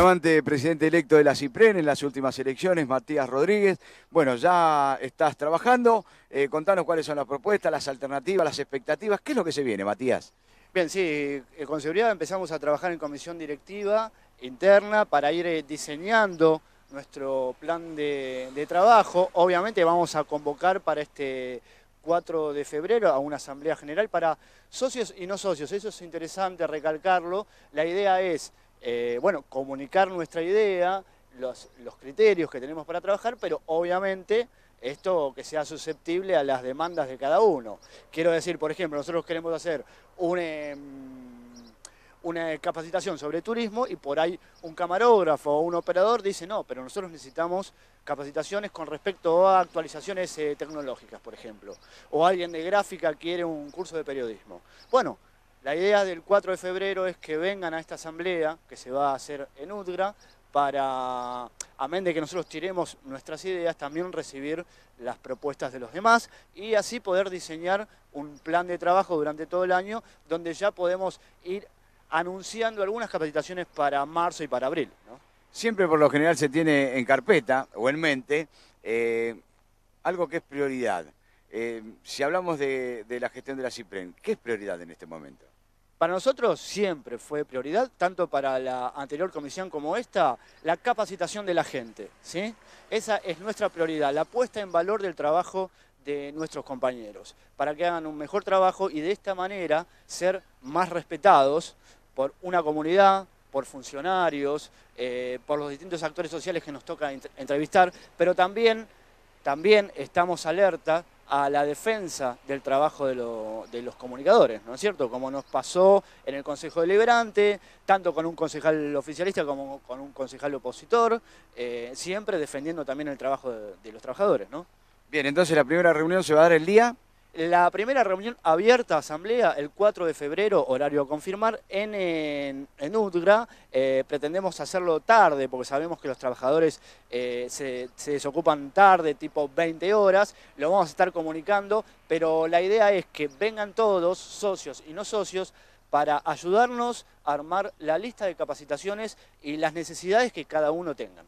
flamante presidente electo de la CIPREN en las últimas elecciones, Matías Rodríguez. Bueno, ya estás trabajando. Eh, contanos cuáles son las propuestas, las alternativas, las expectativas. ¿Qué es lo que se viene, Matías? Bien, sí, eh, con seguridad empezamos a trabajar en comisión directiva interna para ir eh, diseñando nuestro plan de, de trabajo. Obviamente vamos a convocar para este 4 de febrero a una asamblea general para socios y no socios. Eso es interesante recalcarlo. La idea es eh, bueno, comunicar nuestra idea, los, criterios que tenemos para trabajar, pero obviamente esto que sea susceptible a las demandas de cada uno. Quiero decir, por ejemplo, nosotros queremos hacer un... Em, una capacitación sobre turismo y por ahí un camarógrafo o un operador dice, no, pero nosotros necesitamos capacitaciones con respecto a actualizaciones eh, tecnológicas, por ejemplo. O alguien de gráfica quiere un curso de periodismo. Bueno, la idea del 4 de febrero es que vengan a esta asamblea que se va a hacer en UDGRA para, amén de que nosotros tiremos nuestras ideas, también recibir las propuestas de los demás y así poder diseñar un plan de trabajo durante todo el año donde ya podemos ir anunciando algunas capacitaciones para marzo y para abril. Siempre por lo general se tiene en carpeta o en mente eh, algo que es prioridad eh, si hablamos de, la gestión de la CIPREN, ¿qué es prioridad en este momento? Para nosotros siempre fue prioridad, tanto para la anterior comisión como esta, la capacitación de la gente. ¿sí? Esa es nuestra prioridad, la puesta en valor del trabajo de nuestros compañeros, para que hagan un mejor trabajo y de esta manera ser más respetados por una comunidad, por funcionarios, eh, por los distintos actores sociales que nos toca entrevistar, pero también, también estamos alerta a la defensa del trabajo de, los comunicadores, ¿no es cierto? Como nos pasó en el Consejo Deliberante, tanto con un concejal oficialista como con un concejal opositor, eh, siempre defendiendo también el trabajo de, de los trabajadores, ¿no? Bien, entonces la primera reunión se va a dar el día la primera reunión abierta, asamblea, el 4 de febrero, horario a confirmar, en, en, eh, pretendemos hacerlo tarde porque sabemos que los trabajadores eh, se, se, desocupan tarde, tipo 20 horas. Lo vamos a estar comunicando, pero la idea es que vengan todos, socios y no socios, para ayudarnos a armar la lista de capacitaciones y las necesidades que cada uno tenga.